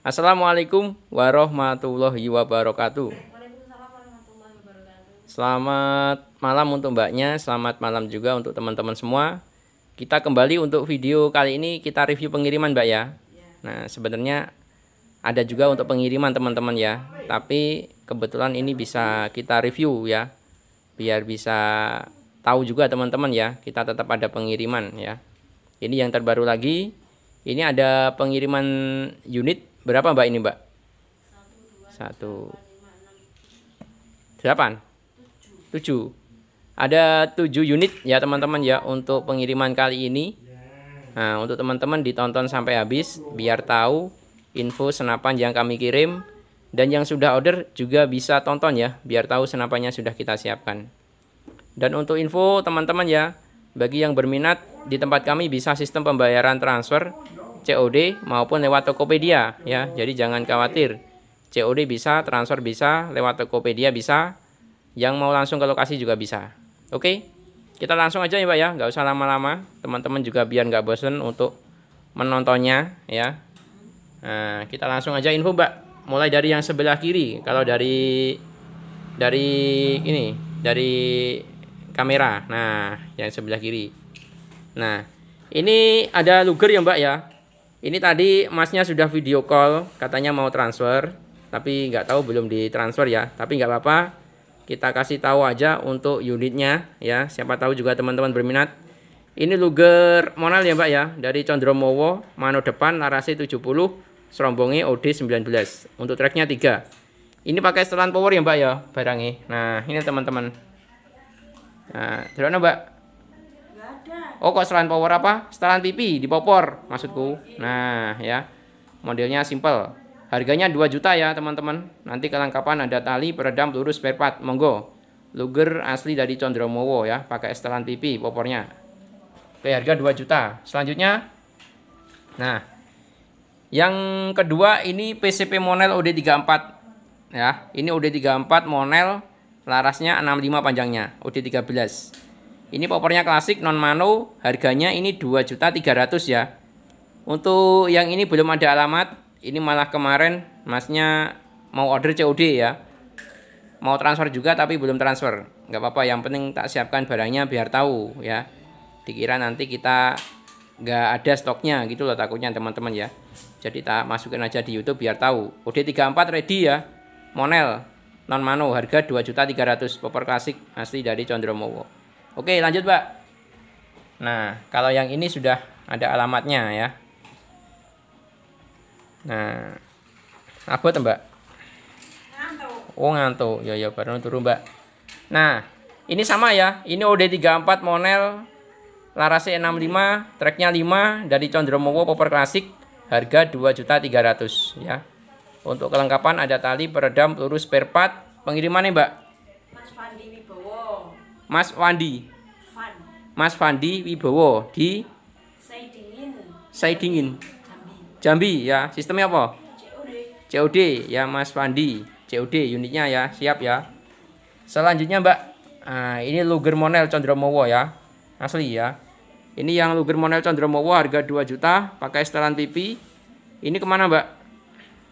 Assalamualaikum warahmatullahi wabarakatuh. Selamat malam untuk mbaknya, selamat malam juga untuk teman-teman semua. Kita kembali untuk video kali ini kita review pengiriman mbak ya. Nah sebenarnya ada juga untuk pengiriman teman-teman ya, tapi kebetulan ini bisa kita review ya, biar bisa tahu juga teman-teman ya, kita tetap ada pengiriman ya. Ini yang terbaru lagi, ini ada pengiriman unit Berapa Mbak ini Mbak? Satu. Delapan. Tujuh. Ada tujuh unit ya teman-teman ya untuk pengiriman kali ini. Nah, untuk teman-teman ditonton sampai habis biar tahu info senapan yang kami kirim dan yang sudah order juga bisa tonton ya biar tahu senapannya sudah kita siapkan. Dan untuk info teman-teman ya, bagi yang berminat di tempat kami bisa sistem pembayaran transfer COD maupun lewat Tokopedia ya. Jadi jangan khawatir. COD bisa, transfer bisa, lewat Tokopedia bisa. Yang mau langsung ke lokasi juga bisa. Oke. Kita langsung aja ya, Pak ya. nggak usah lama-lama. Teman-teman juga biar nggak bosen untuk menontonnya ya. Nah, kita langsung aja info, Mbak. Mulai dari yang sebelah kiri. Kalau dari dari ini, dari kamera. Nah, yang sebelah kiri. Nah, ini ada luger ya Mbak ya. Ini tadi masnya sudah video call, katanya mau transfer, tapi nggak tahu belum ditransfer ya. Tapi nggak apa-apa, kita kasih tahu aja untuk unitnya ya. Siapa tahu juga teman-teman berminat. Ini luger monal ya mbak ya, dari Condromowo, mano depan, larasi 70, Serombongi, OD 19. Untuk tracknya 3. Ini pakai setelan power ya mbak ya, barangnya. Nah ini teman-teman. Nah, mbak. Oh, kok setelan power apa? Setelan pipi di popor maksudku. Nah, ya. Modelnya simple. Harganya 2 juta ya, teman-teman. Nanti kelengkapan ada tali, peredam, lurus spare part. Monggo. Luger asli dari Condromowo ya, pakai setelan pipi popornya. Oke, harga 2 juta. Selanjutnya Nah, yang kedua ini PCP Monel OD34 ya. Ini OD34 Monel larasnya 65 panjangnya, OD13. Ini popornya klasik non mano, harganya ini 2.300 ya. Untuk yang ini belum ada alamat, ini malah kemarin masnya mau order COD ya. Mau transfer juga tapi belum transfer. Nggak apa-apa, yang penting tak siapkan barangnya biar tahu ya. Dikira nanti kita nggak ada stoknya gitu loh takutnya teman-teman ya. Jadi tak masukin aja di YouTube biar tahu. OD 34 ready ya. Monel non mano harga 2.300 popor klasik asli dari Condromowo. Oke, lanjut, Pak. Nah, kalau yang ini sudah ada alamatnya ya. Nah, tuh Mbak. Ngantuk. Oh, ngantuk. Ya, ya, baru turun, Mbak. Nah, ini sama ya. Ini OD34 Monel Larase 65, tracknya 5 dari Condromowo Popper Klasik harga 2.300 ya. Untuk kelengkapan ada tali, peredam, peluru, spare part, pengiriman nih Mbak. Mas Wandi. Mas Fandi Wibowo di Saidingin. Saidingin. Jambi. Jambi ya. Sistemnya apa? COD. COD ya Mas Fandi. COD unitnya ya. Siap ya. Selanjutnya Mbak. Nah, ini Luger Monel Condromowo ya. Asli ya. Ini yang Luger Monel Condromowo harga 2 juta, pakai setelan pipi. Ini kemana Mbak?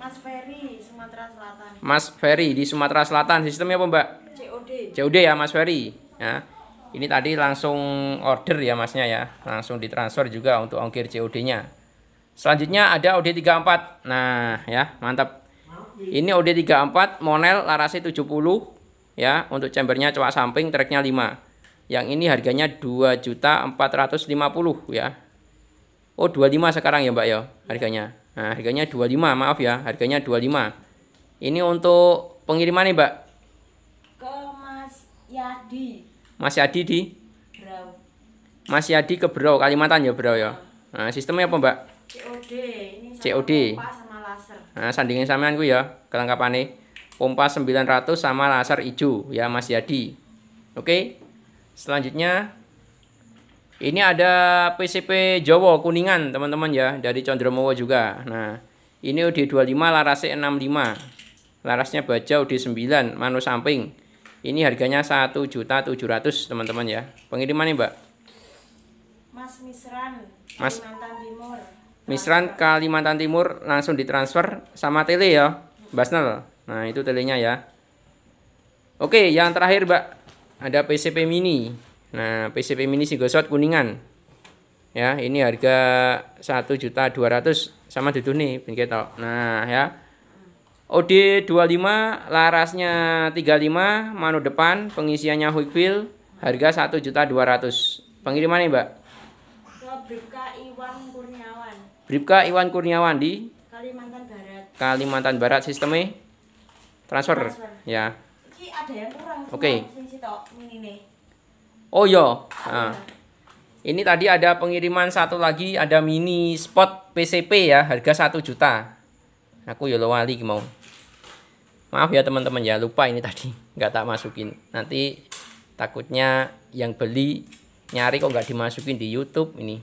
Mas Ferry, Sumatera Selatan. Mas Ferry di Sumatera Selatan. Sistemnya apa Mbak? COD. COD ya Mas Ferry ya ini tadi langsung order ya masnya ya langsung ditransfer juga untuk ongkir COD nya selanjutnya ada OD34 nah ya mantap ini OD34 monel larasi 70 ya untuk chambernya coak samping tracknya 5 yang ini harganya 2.450 ya Oh 25 sekarang ya mbak ya harganya nah harganya 25 maaf ya harganya 25 ini untuk pengiriman nih mbak ke Mas Yadi Mas Yadi di Berau. Mas Yadi ke Bro Kalimantan ya Bro ya. Nah, sistemnya apa, Mbak? COD. Ini COD. Pompa sama laser. Nah, sandingin sampean gue ya, kelengkapannya. Pompa 900 sama laser hijau ya Mas Yadi. Oke. Selanjutnya ini ada PCP Jowo Kuningan, teman-teman ya, dari Condromowo juga. Nah, ini UD25 larasnya 65. Larasnya baja UD9 manu samping. Ini harganya juta 1.700 teman-teman ya. Pengiriman nih, Mbak. Mas Misran, Mas Kalimantan Timur. Misran Kalimantan Timur langsung ditransfer sama tele ya, Basnel. Nah, itu telenya ya. Oke, yang terakhir, Mbak. Ada PCP mini. Nah, PCP mini si gosot Kuningan. Ya, ini harga juta 1.200 sama duduh nih, Nah, ya. OD 25 larasnya 35 manu depan pengisiannya Huikville harga 1.200 pengiriman nih Mbak ke Bripka Iwan Kurniawan Bripka Iwan Kurniawan di Kalimantan Barat Kalimantan Barat sistemnya transfer, transfer. ya Ini ada yang kurang Oke okay. Oh yo iya. nah. Ini tadi ada pengiriman satu lagi ada mini spot PCP ya harga 1 juta aku ya lo wali mau maaf ya teman-teman ya lupa ini tadi nggak tak masukin nanti takutnya yang beli nyari kok nggak dimasukin di YouTube ini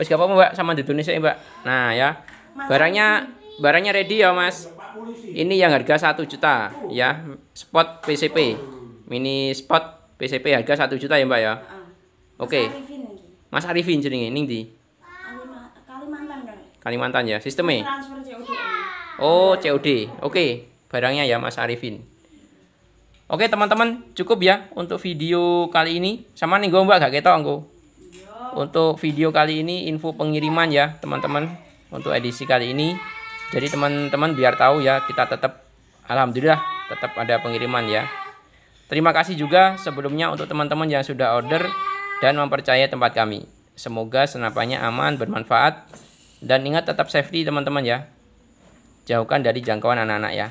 wes gak apa mbak sama di Indonesia mbak nah ya barangnya barangnya ready ya mas ini yang harga satu juta ya spot PCP mini spot PCP harga satu juta ya mbak ya ah. oke okay. Mas Arifin jadi ini di Kalimantan ya sistemnya oh COD oke okay barangnya ya Mas Arifin. Oke teman-teman cukup ya untuk video kali ini. Sama nih gue mbak gak kita gitu, Untuk video kali ini info pengiriman ya teman-teman untuk edisi kali ini. Jadi teman-teman biar tahu ya kita tetap alhamdulillah tetap ada pengiriman ya. Terima kasih juga sebelumnya untuk teman-teman yang sudah order dan mempercaya tempat kami. Semoga senapanya aman, bermanfaat, dan ingat tetap safety teman-teman ya. Jauhkan dari jangkauan anak-anak ya.